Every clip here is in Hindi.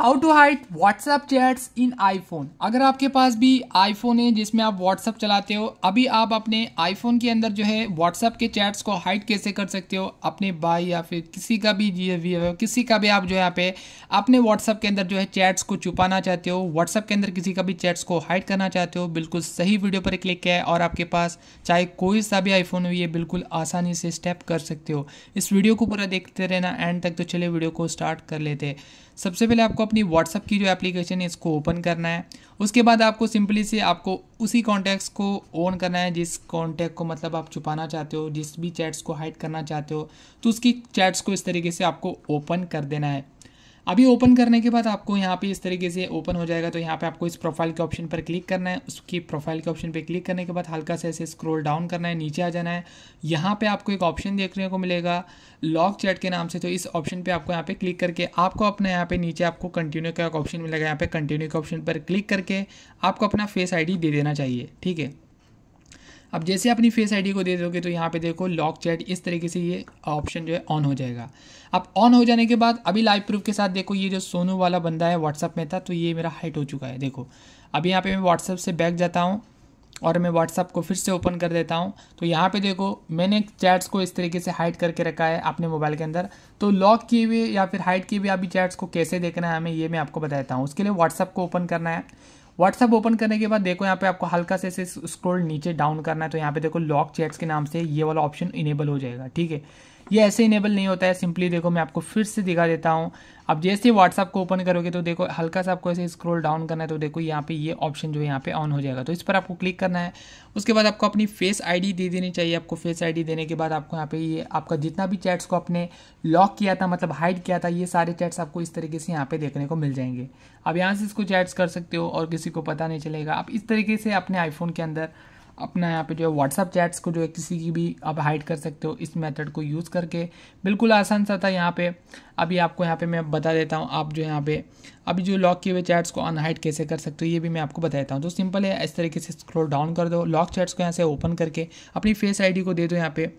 how to hide WhatsApp chats in iPhone अगर आपके पास भी आईफोन है जिसमें आप व्हाट्सएप चलाते हो अभी आप अपने आईफोन के अंदर जो है व्हाट्सएप के चैट्स को हाइट कैसे कर सकते हो अपने भाई या फिर किसी का भी जी किसी का भी आप जो है यहाँ पे अपने व्हाट्सएप के अंदर जो है चैट्स को छुपाना चाहते हो व्हाट्सएप के अंदर किसी का भी चैट्स को हाइड करना चाहते हो बिल्कुल सही वीडियो पर क्लिक किया है और आपके पास चाहे कोई सा भी आईफोन हो ये बिल्कुल आसानी से स्टेप कर सकते हो इस वीडियो को पूरा देखते रहना एंड तक तो चले वीडियो को स्टार्ट कर लेते हैं सबसे पहले आपको अपनी व्हाट्सअप की जो एप्लीकेशन है इसको ओपन करना है उसके बाद आपको सिंपली से आपको उसी कॉन्टैक्ट्स को ऑन करना है जिस कॉन्टैक्ट को मतलब आप छुपाना चाहते हो जिस भी चैट्स को हाइड करना चाहते हो तो उसकी चैट्स को इस तरीके से आपको ओपन कर देना है अभी ओपन करने के बाद आपको यहाँ पे इस तरीके से ओपन हो जाएगा तो यहाँ पे आपको इस प्रोफाइल के ऑप्शन पर क्लिक करना है उसकी प्रोफाइल के ऑप्शन पर क्लिक करने के बाद हल्का से ऐसे स्क्रोल डाउन करना है नीचे आ जाना है यहाँ पे आपको एक ऑप्शन देखने को मिलेगा लॉक चैट के नाम से तो इस ऑप्शन पर आपको यहाँ पे क्लिक करके आपको अपना यहाँ पे नीचे आपको कंटिन्यू का ऑप्शन मिलेगा यहाँ पे कंटिन्यू के ऑप्शन पर क्लिक करके आपको अपना फेस आई दे देना चाहिए ठीक है अब जैसे अपनी फेस आईडी को दे दोगे तो यहाँ पे देखो लॉक चैट इस तरीके से ये ऑप्शन जो है ऑन हो जाएगा अब ऑन हो जाने के बाद अभी लाइव प्रूफ के साथ देखो ये जो सोनू वाला बंदा है व्हाट्सअप में था तो ये मेरा हाइट हो चुका है देखो अभी यहाँ पर मैं व्हाट्सअप से बैक जाता हूँ और मैं व्हाट्सअप को फिर से ओपन कर देता हूँ तो यहाँ पे देखो मैंने चैट्स को इस तरीके से हाइड करके रखा है अपने मोबाइल के अंदर तो लॉक किए हुए या फिर हाइड किए हुए अभी चैट्स को कैसे देखना है हमें ये मैं आपको बताता हूँ उसके लिए व्हाट्सअप को ओपन करना है व्हाट्सअप ओपन करने के बाद देखो यहाँ पे आपको हल्का से स्क्रोल नीचे डाउन करना है तो यहाँ पे देखो लॉक चैट्स के नाम से ये वाला ऑप्शन इनेबल हो जाएगा ठीक है ये ऐसे इनेबल नहीं होता है सिंपली देखो मैं आपको फिर से दिखा देता हूँ आप जैसे व्हाट्सअप को ओपन करोगे तो देखो हल्का सा आपको ऐसे स्क्रॉल डाउन करना है तो देखो यहाँ पे ये ऑप्शन जो है यहाँ पे ऑन हो जाएगा तो इस पर आपको क्लिक करना है उसके बाद आपको अपनी फेस आईडी दे देनी चाहिए आपको फेस आईडी देने के बाद आपको यहाँ पे ये आपका जितना भी चैट्स को आपने लॉक किया था मतलब हाइड किया था ये सारे चैट्स आपको इस तरीके से यहाँ पे देखने को मिल जाएंगे आप यहाँ से इसको चैट्स कर सकते हो और किसी को पता नहीं चलेगा आप इस तरीके से अपने आईफोन के अंदर अपना यहाँ पे जो है व्हाट्सअप चैट्स को जो है किसी की भी आप हाइड कर सकते हो इस मेथड को यूज़ करके बिल्कुल आसान सा था यहाँ पे अभी आपको यहाँ पे मैं बता देता हूँ आप जो यहाँ पे अभी जो लॉक किए हुए चैट्स को अनहाइड कैसे कर सकते हो ये भी मैं आपको बता देता हूँ तो सिंपल है इस तरीके से स्क्रोल डाउन कर दो लॉक चैट्स को यहाँ से ओपन करके अपनी फेस आई को दे दो यहाँ पर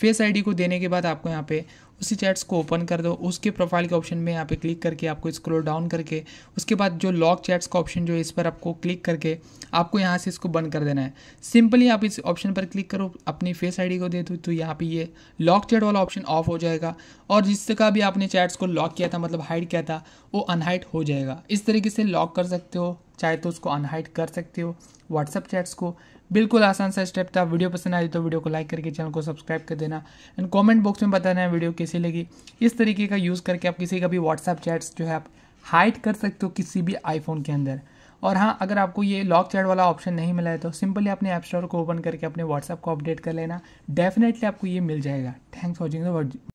फेस आईडी को देने के बाद आपको यहाँ पे उसी चैट्स को ओपन कर दो उसके प्रोफाइल के ऑप्शन में यहाँ पे क्लिक करके आपको स्क्रोल डाउन करके उसके बाद जो लॉक चैट्स का ऑप्शन जो है इस पर आपको क्लिक करके आपको यहाँ से इसको बंद कर देना है सिंपली आप इस ऑप्शन पर क्लिक करो अपनी फेस आईडी को दे दो तो यहाँ पे ये लॉक चैट वाला ऑप्शन ऑफ हो जाएगा और जिसका भी आपने चैट्स को लॉक किया था मतलब हाइड किया था वो अनहाइड हो जाएगा इस तरीके से लॉक कर सकते हो चाहे तो उसको अनहाइड कर सकते हो व्हाट्सअप चैट्स को बिल्कुल आसान सा स्टेप था वीडियो पसंद आई तो वीडियो को लाइक करके चैनल को सब्सक्राइब कर देना एंड कमेंट बॉक्स में बताना है वीडियो कैसी लगी इस तरीके का यूज़ करके आप किसी का भी व्हाट्सअप चैट्स जो है आप हाइड कर सकते हो किसी भी आईफोन के अंदर और हाँ अगर आपको ये लॉक चैट वाला ऑप्शन नहीं मिला है तो सिंपली अपने ऐप स्टोर को ओपन करके अपने व्हाट्सअप को अपडेट कर लेना डेफिनेटली आपको ये मिल जाएगा थैंक्स वॉचिंग द